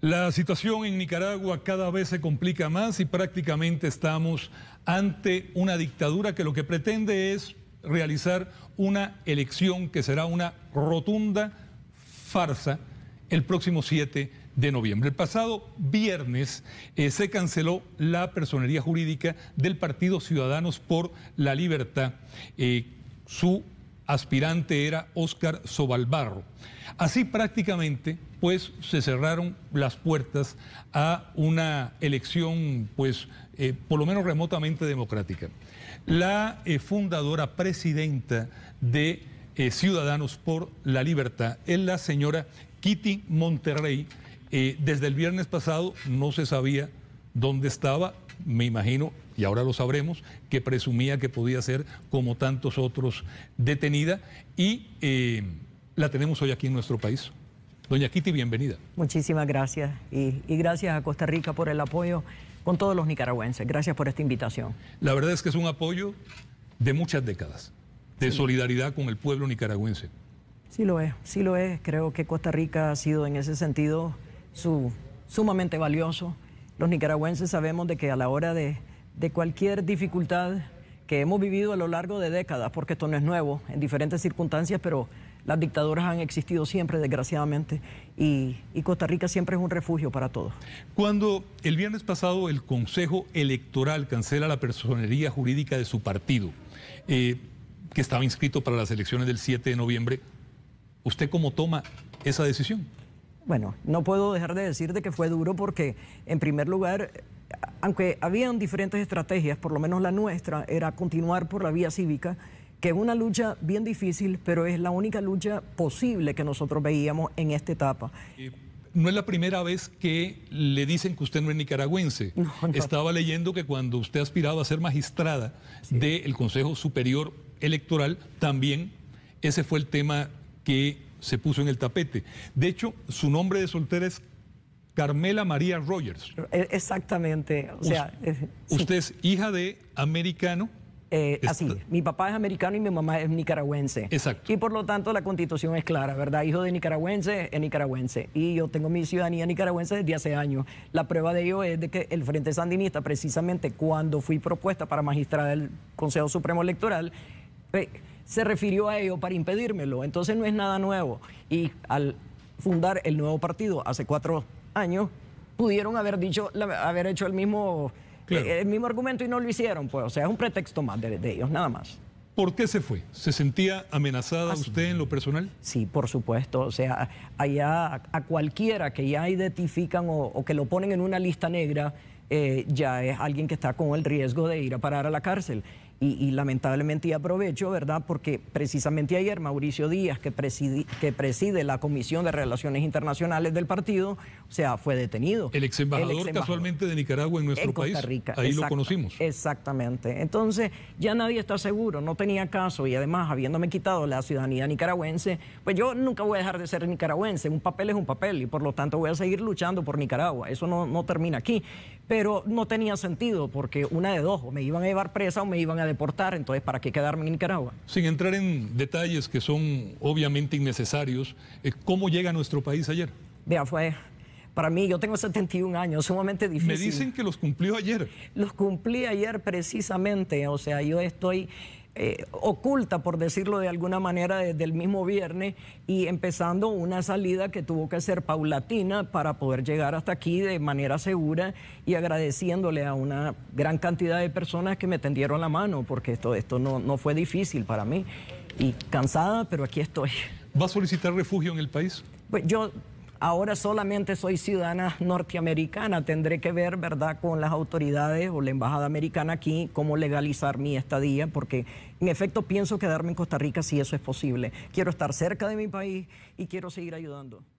La situación en Nicaragua cada vez se complica más y prácticamente estamos ante una dictadura que lo que pretende es realizar una elección que será una rotunda farsa el próximo 7 de noviembre. El pasado viernes eh, se canceló la personería jurídica del Partido Ciudadanos por la Libertad. Eh, su aspirante era Óscar Sobalbarro. Así prácticamente, pues, se cerraron las puertas a una elección, pues, eh, por lo menos remotamente democrática. La eh, fundadora presidenta de eh, Ciudadanos por la Libertad es la señora Kitty Monterrey. desde el viernes pasado no se sabía dónde estaba, me imagino, y ahora lo sabremos, que presumía que podía ser como tantos otros detenida y eh, la tenemos hoy aquí en nuestro país. Doña Kitty, bienvenida. Muchísimas gracias y, gracias a Costa Rica por el apoyo con todos los nicaragüenses. Gracias por esta invitación. La verdad es que es un apoyo de muchas décadas, de solidaridad con el pueblo nicaragüense. Sí lo es, sí lo es. Creo que Costa Rica ha sido en ese sentido su, sumamente valioso. Los nicaragüenses sabemos de que a la hora de, cualquier dificultad que hemos vivido a lo largo de décadas, porque esto no es nuevo, en diferentes circunstancias, pero las dictaduras han existido siempre, desgraciadamente, y, Costa Rica siempre es un refugio para todos. Cuando el viernes pasado el Consejo Electoral cancela la personería jurídica de su partido, eh, que estaba inscrito para las elecciones del 7 de noviembre, ¿usted cómo toma esa decisión? bueno, no puedo dejar de decirte que fue duro porque, en primer lugar, aunque habían diferentes estrategias, por lo menos la nuestra era continuar por la vía cívica, que es una lucha bien difícil, pero es la única lucha posible que nosotros veíamos en esta etapa. Eh, no es la primera vez que le dicen que usted no es nicaragüense. Estaba leyendo que cuando usted aspiraba a ser magistrada del Consejo Superior Electoral, también ese fue el tema que se puso en el tapete. De hecho, su nombre de soltera es Carmela María Rogers. Eh, exactamente. O sea, eh, usted es hija de americano. Eh, así, mi papá es americano y mi mamá es nicaragüense. Exacto. Y por lo tanto la constitución es clara, ¿verdad? Hijo de nicaragüense es nicaragüense. Y yo tengo mi ciudadanía nicaragüense desde hace años. La prueba de ello es de que el Frente Sandinista, precisamente cuando fui propuesta para magistrada del Consejo Supremo Electoral, se refirió a ello para impedírmelo. Entonces no es nada nuevo. Y al fundar el nuevo partido hace cuatro años, pudieron haber dicho, haber hecho el mismo, eh, el mismo argumento y no lo hicieron. Pues, o sea, es un pretexto más de, ellos, nada más. ¿Por qué se fue? ¿Se sentía amenazada usted en lo personal? Sí, por supuesto. O sea, allá a cualquiera que ya identifican o que lo ponen en una lista negra, eh, ya es alguien que está con el riesgo de ir a parar a la cárcel. Y, lamentablemente y aprovecho, ¿verdad? Porque precisamente ayer Mauricio Díaz, que, preside, que preside la Comisión de Relaciones Internacionales del partido, o sea, fue detenido. El ex embajador, casualmente de Nicaragua en nuestro país. Ahí lo conocimos. Exactamente. Entonces, ya nadie está seguro, no tenía caso y además, habiéndome quitado la ciudadanía nicaragüense, pues yo nunca voy a dejar de ser nicaragüense. Un papel es un papel y por lo tanto voy a seguir luchando por Nicaragua. Eso no, no termina aquí. Pero pero no tenía sentido porque una de dos, o me iban a llevar presa o me iban a deportar, entonces ¿para qué quedarme en Nicaragua? Sin entrar en detalles que son obviamente innecesarios, eh, ¿cómo llega a nuestro país ayer? Vea, fue para mí, yo tengo 71 años, sumamente difícil. Me dicen que los cumplió ayer. Los cumplí ayer precisamente, o sea, yo estoy eh, oculta, por decirlo de alguna manera, desde el mismo viernes y empezando una salida que tuvo que ser paulatina para poder llegar hasta aquí de manera segura y agradeciéndole a una gran cantidad de personas que me tendieron la mano, porque esto, esto no, no fue difícil para mí. Y cansada, pero aquí estoy. ¿Va a solicitar refugio en el país? Pues yo Ahora solamente soy ciudadana norteamericana, tendré que ver, ¿verdad?, con las autoridades o la embajada americana aquí cómo legalizar mi estadía, porque en efecto pienso quedarme en Costa Rica si eso es posible. Quiero estar cerca de mi país y quiero seguir ayudando.